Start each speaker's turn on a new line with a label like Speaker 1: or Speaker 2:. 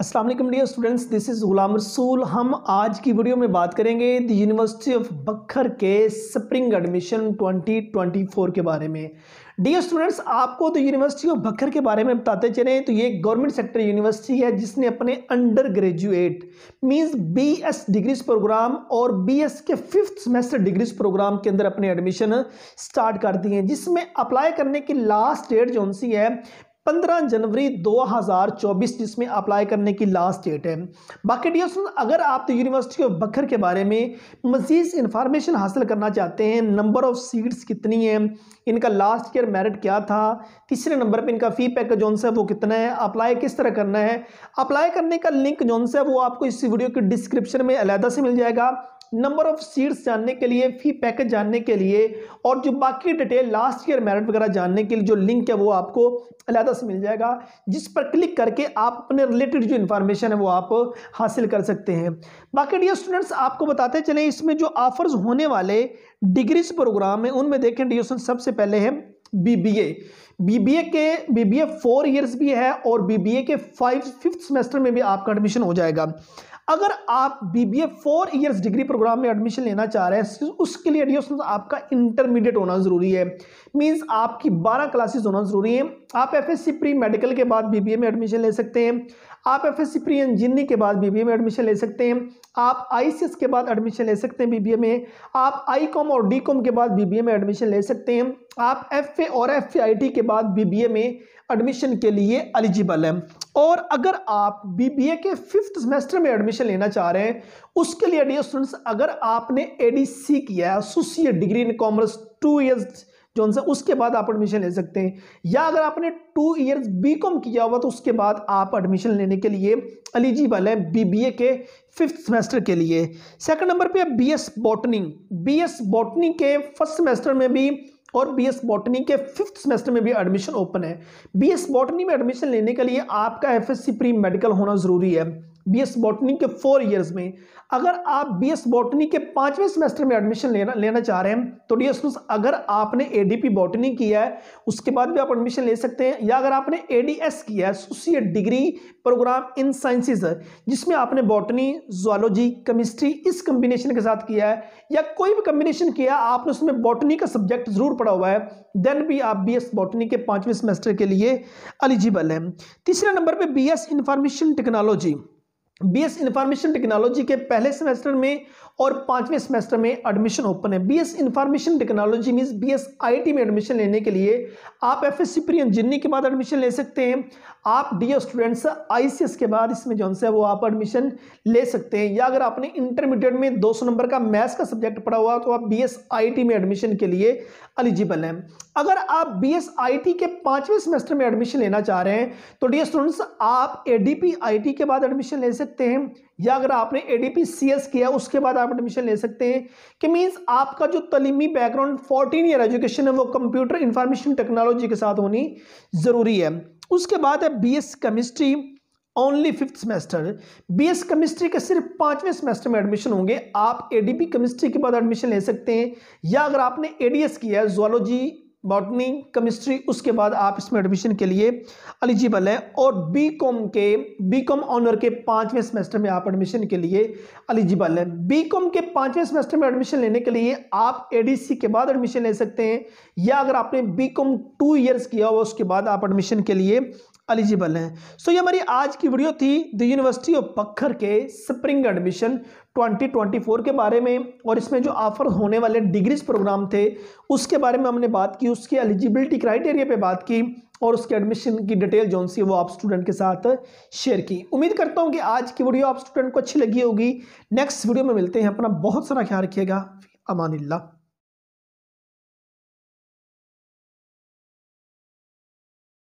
Speaker 1: Aslam dear students this is Ghulam Rasool हम आज की वीडियो में बात करेंगे द यूनिवर्सिटी ऑफ बखर के स्प्रिंग एडमिशन 2024 के बारे में डी स्टूडेंट्स आपको तो यूनिवर्सिटी ऑफ बखर के बारे में बताते चले तो ये गवर्नमेंट सेक्टर यूनिवर्सिटी है जिसने अपने undergraduate means B S degrees programme और बी एस के फिफ्थ सेमेस्टर डिग्रीज प्रोग्राम के अंदर अपने एडमिशन स्टार्ट कर दिए हैं जिसमें अप्लाई करने की लास्ट डेट जो सी है 15 जनवरी 2024 जिसमें अप्लाई करने की लास्ट डेट है बाकी डी अगर आप तो यूनिवर्सिटी ऑफ बखर के बारे में मज़ीद इन्फॉर्मेशन हासिल करना चाहते हैं नंबर ऑफ़ सीट्स कितनी है इनका लास्ट ईयर मेरिट क्या था तीसरे नंबर पर इनका फ़ी पैकेज जोन सा वो कितना है अप्लाई किस तरह करना है अप्लाई करने का लिंक जोन सा वो आपको इस वीडियो के डिस्क्रिप्शन में अलहदा से मिल जाएगा नंबर ऑफ सीट्स जानने के लिए फी पैकेज जानने के लिए और जो बाकी डिटेल लास्ट ईयर मेरिट वगैरह जानने के लिए जो लिंक है वो आपको अलहदा से मिल जाएगा जिस पर क्लिक करके आप अपने रिलेटेड जो इन्फॉर्मेशन है वो आप हासिल कर सकते हैं बाकी डी स्टूडेंट्स आपको बताते चले इसमें जो ऑफर्स होने वाले डिग्रीज प्रोग्राम है उनमें देखें डी सबसे पहले है बी ए के B B A four years भी है और ए के फाइव फिफ्थ सेमेस्टर में भी आपका एडमिशन हो जाएगा अगर आप B B A four years degree programme में एडमिशन लेना चाह रहे हैं उसके लिए डी तो आपका इंटरमीडिएट होना ज़रूरी है मींस आपकी 12 क्लासेस होना ज़रूरी है आप एफएससी प्री मेडिकल के बाद बीबीए में एडमिशन ले सकते हैं आप एफएससी प्री इंजीनियरिंग के बाद बीबीए में एडमिशन ले सकते हैं आप आई के बाद एडमिशन ले सकते हैं बीबीए में आप आई और डी के बाद बीबीए में एडमिशन ले सकते हैं आप एफ और एफ के बाद बीबीए में एडमिशन के लिए एलिजिबल हैं और अगर आप बीबीए के फिफ्थ सेमेस्टर में एडमिशन लेना चाह रहे हैं उसके लिए डी स्टूडेंट्स अगर आपने एडीसी किया है associate degree in commerce two years जो उसके बाद आप एडमिशन ले सकते हैं या अगर आपने टू ईयर्स बीकॉम किया हुआ तो उसके बाद आप एडमिशन लेने के लिए एलिजिबल है बीबीए के फिफ्थ सेमेस्टर के लिए सेकंड नंबर पे बीएस बी एस बॉटनी के फर्स्ट सेमेस्टर में भी और बीएस बॉटनी के फिफ्थ सेमेस्टर में भी एडमिशन ओपन है बीएस बॉटनी में एडमिशन लेने के लिए आपका एफएससी प्री मेडिकल होना ज़रूरी है बीएस बॉटनी के फोर ईयर्स में अगर आप बीएस बॉटनी के पांचवें सेमेस्टर में एडमिशन लेना लेना चाह रहे हैं तो डी एस अगर आपने एडीपी बॉटनी किया है उसके बाद भी आप एडमिशन ले सकते हैं या अगर आपने एडीएस किया है associate degree programme in sciences जिसमें आपने बॉटनी जोलॉजी केमिस्ट्री इस कम्बिनेशन के साथ किया है या कोई भी कम्बिनेशन किया आपने उसमें बॉटनी का सब्जेक्ट जरूर पढ़ा हुआ है देन भी आप एस बॉटनी के पाँचवें सेमेस्टर के लिए एलिजिबल हैं तीसरे नंबर B S information technology BS information technology के पहले सेमेस्टर में और पांचवें सेमेस्टर में एडमिशन ओपन है BS information technology as BS IT में एडमिशन लेने के लिए आप एफ एस प्री इंजीनियरिंग के बाद एडमिशन ले सकते हैं आप डी स्टूडेंट्स आईसीएस के बाद इसमें जो है वो आप एडमिशन ले सकते हैं या अगर आपने इंटरमीडिएट में सौ नंबर का मैथ्स का सब्जेक्ट पढ़ा हुआ तो आप बी में एडमिशन के लिए एलिजिबल हैं अगर आप बी के पांचवें सेमेस्टर में एडमिशन लेना चाह रहे हैं तो डी स्टूडेंट्स आप ए के बाद एडमिशन ले सकते सकते हैं या अगर आपने A D P C S किया उसके बाद आप एडमिशन ले सकते हैं कि मीन्स आपका जो तलीमी बैकग्राउंड फोर्टीन ईयर एजुकेशन है वो कंप्यूटर इंफॉर्मेशन टेक्नोलॉजी के साथ होनी ज़रूरी है उसके बाद है B S chemistry only fifth semester B S chemistry के सिर्फ पाँचवें सेमेस्टर में एडमिशन होंगे आप ए डी पी केमिस्ट्री के बाद एडमिशन ले सकते हैं या अगर आपने ए डी एस किया है जोलॉजी बॉटनी केमिस्ट्री उसके बाद आप इसमें एडमिशन के लिए एलिजिबल हैं और बी कॉम के बी कॉम ऑनर के पाँचवें सेमेस्टर में आप एडमिशन के लिए एलिजिबल हैं बी कॉम के पाँचवें सेमेस्टर में एडमिशन लेने के लिए आप एडीसी के बाद एडमिशन ले सकते हैं या अगर आपने बी कॉम टू ईयर्स किया हुआ उसके बाद आप एडमिशन के लिए एलिजिबल हैं सो ये हमारी आज की वीडियो थी द यूनिवर्सिटी ऑफ पखर के स्प्रिंग एडमिशन 2024 के बारे में और इसमें जो ऑफर होने वाले डिग्रीज प्रोग्राम थे उसके बारे में हमने बात की उसकी एलिजिबिलिटी क्राइटेरिया पे बात की और उसके एडमिशन की डिटेल जो सी वो आप स्टूडेंट के साथ शेयर की उम्मीद करता हूँ कि आज की वीडियो आप स्टूडेंट को अच्छी लगी होगी नेक्स्ट वीडियो में मिलते हैं अपना बहुत सारा ख्याल रखिएगा अमानिल्ला